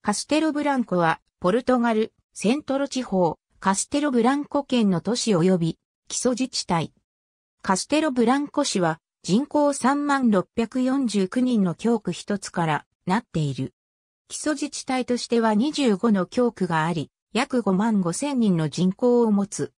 カステロブランコは、ポルトガル、セントロ地方、カステロブランコ県の都市及び、基礎自治体。カステロブランコ市は、人口3649人の教区一つからなっている。基礎自治体としては25の教区があり、約5万5千人の人口を持つ。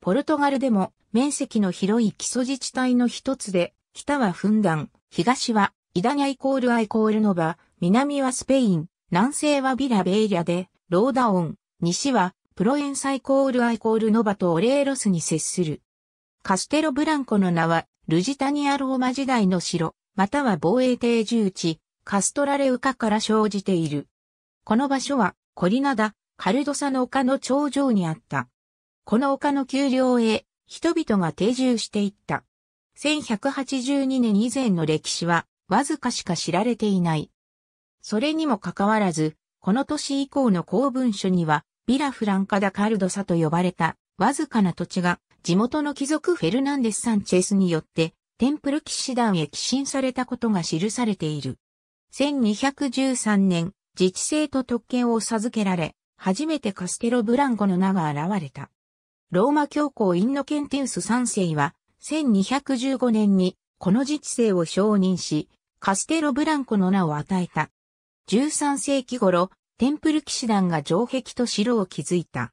ポルトガルでも面積の広い基礎自治体の一つで、北はフンダン、東はイダニャイコールアイコールノバ、南はスペイン、南西はビラベイリャで、ローダオン、西は、プロエンサイコールアイコールノバとオレーロスに接する。カステロブランコの名は、ルジタニアローマ時代の城、または防衛定住地、カストラレウカから生じている。この場所は、コリナダ、カルドサの丘の頂上にあった。この丘の丘陵へ、人々が定住していった。1182年以前の歴史は、わずかしか知られていない。それにもかかわらず、この年以降の公文書には、ビラフランカダカルドサと呼ばれた、わずかな土地が、地元の貴族フェルナンデス・サンチェスによって、テンプル騎士団へ寄進されたことが記されている。1213年、自治性と特権を授けられ、初めてカステロ・ブランコの名が現れた。ローマ教皇インノケンティウス3世は、1215年に、この自治性を承認し、カステロ・ブランコの名を与えた。13世紀頃、テンプル騎士団が城壁と城を築いた。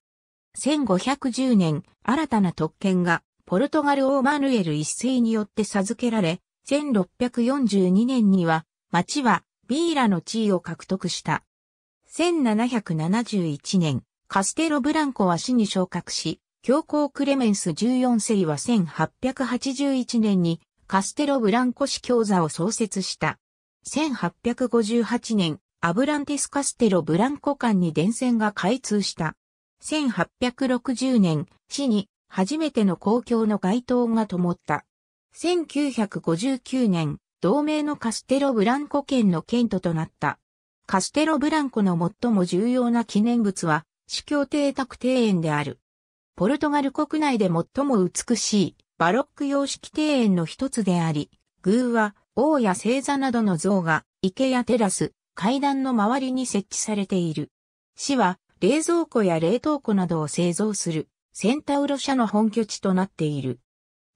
1510年、新たな特権が、ポルトガル王マヌエル一世によって授けられ、1642年には、町は、ビーラの地位を獲得した。1771年、カステロブランコは市に昇格し、教皇クレメンス14世は1881年にカステロブランコ市教座を創設した。1858年、アブランティス・カステロ・ブランコ間に電線が開通した。1860年、市に初めての公共の街灯が灯った。1959年、同盟のカステロ・ブランコ県の県都となった。カステロ・ブランコの最も重要な記念物は、市教邸宅庭園である。ポルトガル国内で最も美しいバロック様式庭園の一つであり、偶は、王や星座などの像が池やテラス、階段の周りに設置されている。市は冷蔵庫や冷凍庫などを製造するセンタウロ社の本拠地となっている。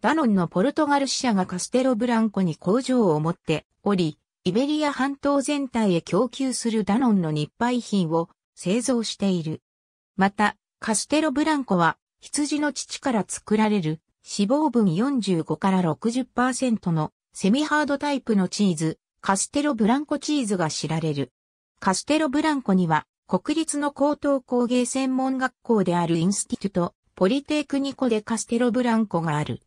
ダノンのポルトガル支社がカステロブランコに工場を持っており、イベリア半島全体へ供給するダノンの日配品を製造している。また、カステロブランコは羊の乳から作られる脂肪分45から60%のセミハードタイプのチーズ、カステロブランコチーズが知られる。カステロブランコには、国立の高等工芸専門学校であるインスティテュト、ポリテークニコでカステロブランコがある。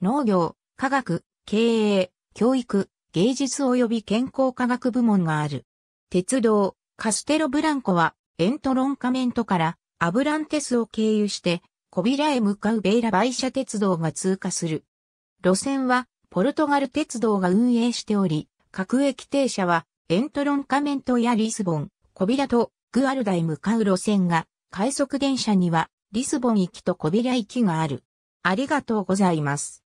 農業、科学、経営、教育、芸術及び健康科学部門がある。鉄道、カステロブランコは、エントロンカメントから、アブランテスを経由して、コビラへ向かうベイラバイシャ鉄道が通過する。路線は、ポルトガル鉄道が運営しており、各駅停車はエントロンカメントやリスボン、コビラとグアルダへ向かう路線が、快速電車にはリスボン行きとコビラ行きがある。ありがとうございます。